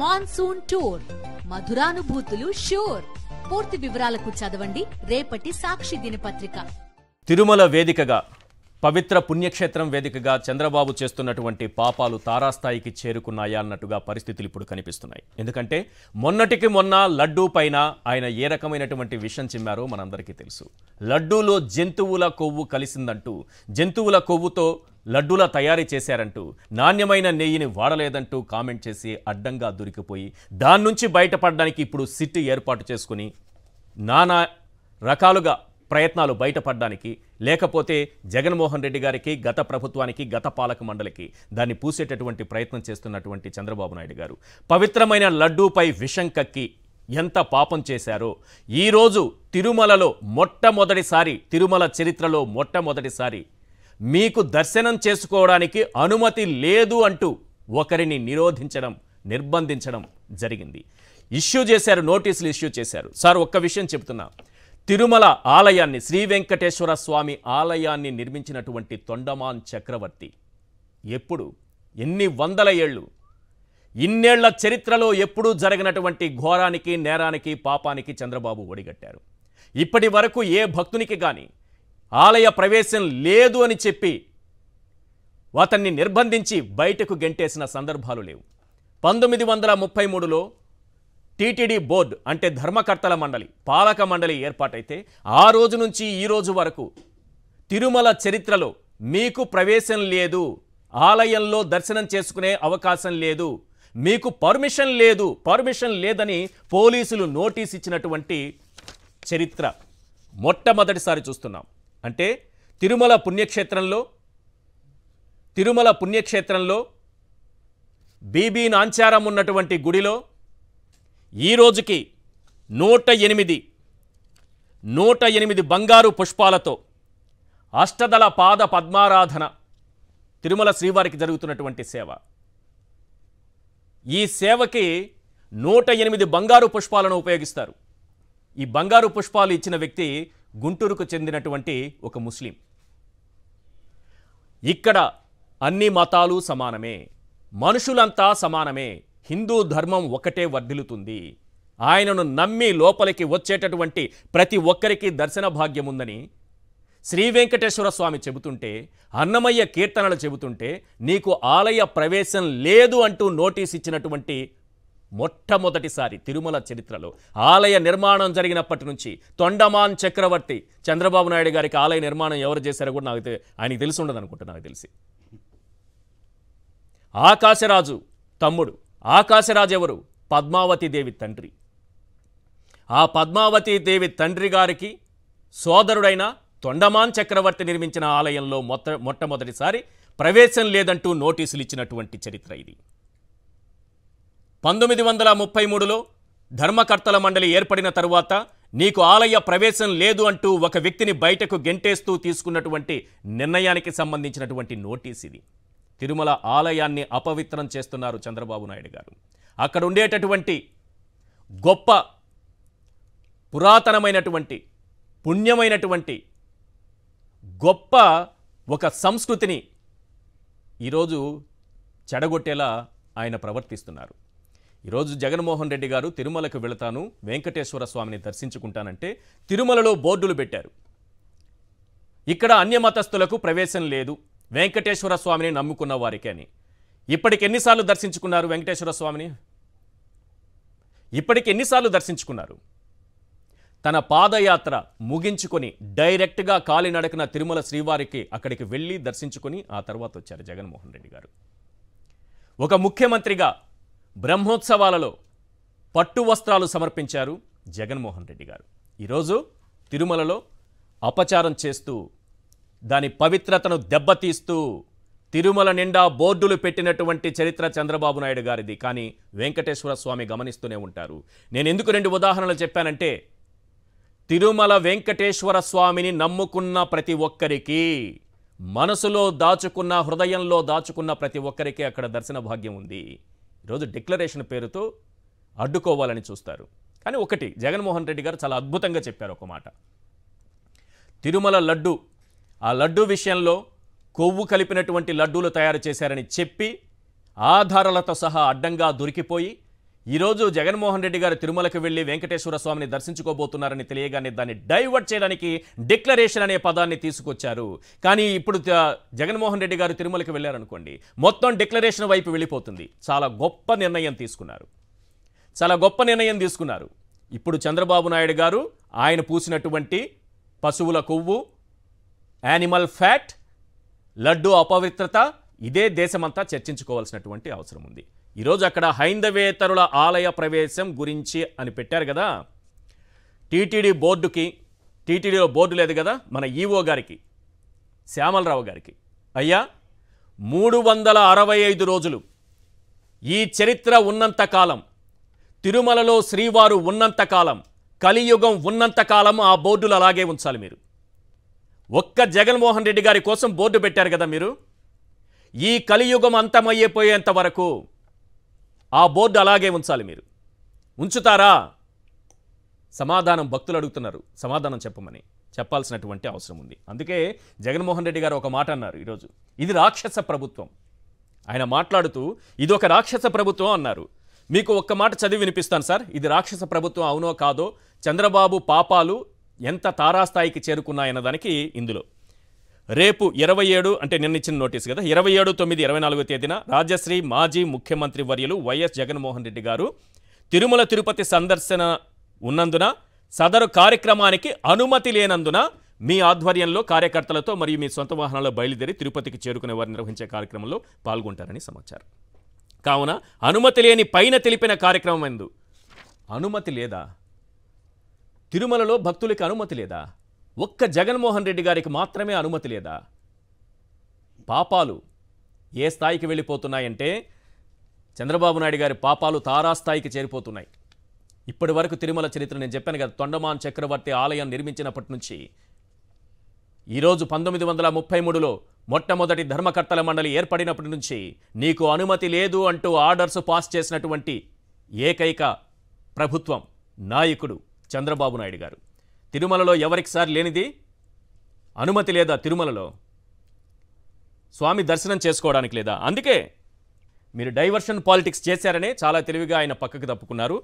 monsoon tour మధురానుభూతులు sure పూర్తి వివరాలకు చదవండి రేపటి సాక్షి దినపత్రిక తిరుమల వేదికగా పవిత్ర పుణ్యక్షేత్రం వేదికగా చంద్రబాబు చేస్తున్నటువంటి పాపాలు తారాస్థాయికి చేరుకున్నాయా అన్నట్టుగా పరిస్థితులు ఇప్పుడు కనిపిస్తున్నాయి ఎందుకంటే మొన్నటికి మొన్న లడ్డూ పైన ఆయన ఏ రకమైనటువంటి విషయం చిమ్మారో మనందరికీ తెలుసు లడ్డూలో జంతువుల కొవ్వు కలిసిందంటూ జంతువుల కొవ్వుతో లడ్డూల తయారీ చేశారంటూ నాణ్యమైన నెయ్యిని వాడలేదంటూ కామెంట్ చేసి అడ్డంగా దొరికిపోయి దాని నుంచి బయటపడడానికి ఇప్పుడు సిట్ ఏర్పాటు చేసుకుని నానా రకాలుగా ప్రయత్నాలు బయటపడడానికి లేకపోతే జగన్మోహన్ రెడ్డి గారికి గత ప్రభుత్వానికి గత పాలక మండలికి దాన్ని పూసేటటువంటి ప్రయత్నం చేస్తున్నటువంటి చంద్రబాబు నాయుడు గారు పవిత్రమైన లడ్డూపై విషం కక్కి ఎంత పాపం చేశారో ఈరోజు తిరుమలలో మొట్టమొదటిసారి తిరుమల చరిత్రలో మొట్టమొదటిసారి మీకు దర్శనం చేసుకోవడానికి అనుమతి లేదు అంటూ ఒకరిని నిరోధించడం నిర్బంధించడం జరిగింది ఇష్యూ చేశారు నోటీసులు ఇష్యూ చేశారు సార్ ఒక్క విషయం చెప్తున్నా తిరుమల ఆలయాన్ని శ్రీ వెంకటేశ్వర స్వామి ఆలయాన్ని నిర్మించినటువంటి తొండమాన్ చక్రవర్తి ఎప్పుడు ఎన్ని వందల ఏళ్ళు ఇన్నేళ్ల చరిత్రలో ఎప్పుడూ జరిగినటువంటి ఘోరానికి నేరానికి పాపానికి చంద్రబాబు ఒడిగట్టారు ఇప్పటి వరకు ఏ భక్తునికి కానీ ఆలయ ప్రవేశం లేదు అని చెప్పి అతన్ని నిర్బంధించి బయటకు గెంటేసిన సందర్భాలు లేవు పంతొమ్మిది వందల ముప్పై మూడులో టీటీడీ బోర్డు అంటే ధర్మకర్తల మండలి పాలక మండలి ఏర్పాటైతే ఆ రోజు నుంచి ఈ రోజు వరకు తిరుమల చరిత్రలో మీకు ప్రవేశం లేదు ఆలయంలో దర్శనం చేసుకునే అవకాశం లేదు మీకు పర్మిషన్ లేదు పర్మిషన్ లేదని పోలీసులు నోటీస్ ఇచ్చినటువంటి చరిత్ర మొట్టమొదటిసారి చూస్తున్నాం అంటే తిరుమల పుణ్యక్షేత్రంలో తిరుమల పుణ్యక్షేత్రంలో బీబీ నాంచారం ఉన్నటువంటి గుడిలో ఈ రోజుకి నూట ఎనిమిది నూట ఎనిమిది బంగారు పుష్పాలతో అష్టదళ పాద పద్మారాధన తిరుమల శ్రీవారికి జరుగుతున్నటువంటి సేవ ఈ సేవకి నూట ఎనిమిది బంగారు పుష్పాలను ఉపయోగిస్తారు ఈ బంగారు పుష్పాలు ఇచ్చిన వ్యక్తి గుంటూరుకు చెందినటువంటి ఒక ముస్లిం ఇక్కడ అన్ని మతాలు సమానమే మనుషులంతా సమానమే హిందూ ధర్మం ఒకటే వర్ధిల్లుతుంది ఆయనను నమ్మి లోపలికి వచ్చేటటువంటి ప్రతి ఒక్కరికి దర్శన భాగ్యం ఉందని శ్రీ వెంకటేశ్వర స్వామి చెబుతుంటే అన్నమయ్య కీర్తనలు చెబుతుంటే నీకు ఆలయ ప్రవేశం లేదు అంటూ నోటీస్ ఇచ్చినటువంటి మొట్టమొదటిసారి తిరుమల చరిత్రలో ఆలయ నిర్మాణం జరిగినప్పటి నుంచి తొండమాన్ చక్రవర్తి చంద్రబాబు నాయుడు గారికి ఆలయ నిర్మాణం ఎవరు చేశారో కూడా నాకు ఆయనకి తెలిసి ఉండదు అనుకుంటున్నా నాకు తెలిసి ఆకాశరాజు తమ్ముడు ఆకాశరాజెవరు పద్మావతీదేవి తండ్రి ఆ పద్మావతీదేవి తండ్రి గారికి సోదరుడైన తొండమాన్ చక్రవర్తి నిర్మించిన ఆలయంలో మొట్ట మొట్టమొదటిసారి ప్రవేశం లేదంటూ నోటీసులు ఇచ్చినటువంటి చరిత్ర ఇది పంతొమ్మిది వందల ముప్పై మూడులో ధర్మకర్తల మండలి ఏర్పడిన తరువాత నీకు ఆలయ ప్రవేశం లేదు అంటూ ఒక వ్యక్తిని బయటకు గెంటేస్తూ తీసుకున్నటువంటి నిర్ణయానికి సంబంధించినటువంటి నోటీస్ ఇది తిరుమల ఆలయాన్ని అపవిత్రం చేస్తున్నారు చంద్రబాబు నాయుడు గారు అక్కడ ఉండేటటువంటి గొప్ప పురాతనమైనటువంటి పుణ్యమైనటువంటి గొప్ప ఒక సంస్కృతిని ఈరోజు చెడగొట్టేలా ఆయన ప్రవర్తిస్తున్నారు ఈరోజు జగన్మోహన్ రెడ్డి గారు తిరుమలకు వెళతాను వెంకటేశ్వర స్వామిని దర్శించుకుంటానంటే తిరుమలలో బోర్డులు పెట్టారు ఇక్కడ అన్యమతస్థులకు ప్రవేశం లేదు వెంకటేశ్వర స్వామిని నమ్ముకున్న వారికి అని ఇప్పటికి ఎన్నిసార్లు దర్శించుకున్నారు వెంకటేశ్వర స్వామిని ఇప్పటికి ఎన్నిసార్లు దర్శించుకున్నారు తన పాదయాత్ర ముగించుకొని డైరెక్ట్గా కాలినడకన తిరుమల శ్రీవారికి అక్కడికి వెళ్ళి దర్శించుకొని ఆ తర్వాత వచ్చారు జగన్మోహన్ రెడ్డి గారు ఒక ముఖ్యమంత్రిగా బ్రహ్మోత్సవాలలో పట్టు వస్త్రాలు సమర్పించారు జగన్మోహన్ రెడ్డి గారు ఈరోజు తిరుమలలో అపచారం చేస్తూ దాని పవిత్రతను దెబ్బతీస్తూ తిరుమల నిండా బోర్డులు పెట్టినటువంటి చరిత్ర చంద్రబాబు నాయుడు గారిది కానీ వెంకటేశ్వర స్వామి గమనిస్తూనే ఉంటారు నేను ఎందుకు రెండు ఉదాహరణలు చెప్పానంటే తిరుమల వెంకటేశ్వర స్వామిని నమ్ముకున్న ప్రతి ఒక్కరికి మనసులో దాచుకున్న హృదయంలో దాచుకున్న ప్రతి ఒక్కరికి అక్కడ దర్శన భాగ్యం ఉంది ఈరోజు డిక్లరేషన్ పేరుతో అడ్డుకోవాలని చూస్తారు కానీ ఒకటి జగన్మోహన్ రెడ్డి గారు చాలా అద్భుతంగా చెప్పారు ఒక మాట తిరుమల లడ్డు ఆ లడ్డు విషయంలో కొవ్వు కలిపినటువంటి లడ్డూలు తయారు చేశారని చెప్పి ఆధారాలతో సహా అడ్డంగా దొరికిపోయి ఈరోజు జగన్మోహన్ రెడ్డి గారు తిరుమలకు వెళ్ళి వెంకటేశ్వర స్వామిని దర్శించుకోబోతున్నారని తెలియగానే దాన్ని డైవర్ట్ చేయడానికి డిక్లరేషన్ అనే పదాన్ని తీసుకొచ్చారు కానీ ఇప్పుడు జగన్మోహన్ రెడ్డి గారు తిరుమలకు వెళ్ళారనుకోండి మొత్తం డిక్లరేషన్ వైపు వెళ్ళిపోతుంది చాలా గొప్ప నిర్ణయం తీసుకున్నారు చాలా గొప్ప నిర్ణయం తీసుకున్నారు ఇప్పుడు చంద్రబాబు నాయుడు గారు ఆయన పూసినటువంటి పశువుల కొవ్వు యానిమల్ ఫ్యాట్ లడ్డు అపవిత్రత ఇదే దేశమంతా చర్చించుకోవాల్సినటువంటి అవసరం ఉంది ఈరోజు అక్కడ హైందవేతరుల ఆలయ ప్రవేశం గురించి అని పెట్టారు కదా టీటీడీ బోర్డుకి టీటీడీలో బోర్డు లేదు కదా మన ఈఓ గారికి శ్యామలరావు గారికి అయ్యా మూడు వందల అరవై ఐదు రోజులు ఈ చరిత్ర ఉన్నంతకాలం తిరుమలలో శ్రీవారు ఉన్నంతకాలం కలియుగం ఉన్నంతకాలం ఆ బోర్డులు అలాగే ఉంచాలి మీరు ఒక్క జగన్మోహన్ రెడ్డి గారి కోసం బోర్డు పెట్టారు కదా మీరు ఈ కలియుగం అంతమయ్యేపోయేంత వరకు ఆ బోర్డు అలాగే ఉంచాలి మీరు ఉంచుతారా సమాధానం భక్తులు అడుగుతున్నారు సమాధానం చెప్పమని చెప్పాల్సినటువంటి అవసరం ఉంది అందుకే జగన్మోహన్ రెడ్డి గారు ఒక మాట అన్నారు ఈరోజు ఇది రాక్షస ప్రభుత్వం ఆయన మాట్లాడుతూ ఇది ఒక రాక్షస ప్రభుత్వం అన్నారు మీకు ఒక్క మాట చదివి వినిపిస్తాను సార్ ఇది రాక్షస ప్రభుత్వం అవునో కాదో చంద్రబాబు పాపాలు ఎంత తారాస్థాయికి చేరుకున్నాయన్న దానికి ఇందులో రేపు ఇరవై ఏడు అంటే నిన్న ఇచ్చిన నోటీస్ కదా ఇరవై ఏడు తొమ్మిది ఇరవై నాలుగో తేదీన రాజశ్రీ మాజీ ముఖ్యమంత్రి వర్యులు వైఎస్ జగన్మోహన్ రెడ్డి గారు తిరుమల తిరుపతి సందర్శన ఉన్నందున సదరు కార్యక్రమానికి అనుమతి లేనందున మీ ఆధ్వర్యంలో కార్యకర్తలతో మరియు మీ సొంత వాహనాల్లో బయలుదేరి తిరుపతికి చేరుకునే వారు నిర్వహించే కార్యక్రమంలో పాల్గొంటారని సమాచారం కావున అనుమతి లేని పైన తెలిపిన కార్యక్రమం ఎందు అనుమతి లేదా తిరుమలలో భక్తులకి అనుమతి లేదా ఒక్క జగన్మోహన్ రెడ్డి గారికి మాత్రమే అనుమతి లేదా పాపాలు ఏ స్థాయికి వెళ్ళిపోతున్నాయంటే చంద్రబాబు నాయుడు గారి పాపాలు తారాస్థాయికి చేరిపోతున్నాయి ఇప్పటి వరకు తిరుమల చరిత్ర నేను చెప్పాను కదా తొండమాన్ చక్రవర్తి ఆలయం నిర్మించినప్పటి నుంచి ఈరోజు పంతొమ్మిది వందల ముప్పై మూడులో మొట్టమొదటి ధర్మకర్తల మండలి ఏర్పడినప్పటి నుంచి నీకు అనుమతి లేదు అంటూ ఆర్డర్స్ పాస్ చేసినటువంటి ఏకైక ప్రభుత్వం నాయకుడు చంద్రబాబు నాయుడు గారు తిరుమలలో ఎవరికి సార్ లేనిది అనుమతి లేదా తిరుమలలో స్వామి దర్శనం చేసుకోవడానికి లేదా అందుకే మీరు డైవర్షన్ పాలిటిక్స్ చేశారనే చాలా తెలివిగా ఆయన పక్కకు తప్పుకున్నారు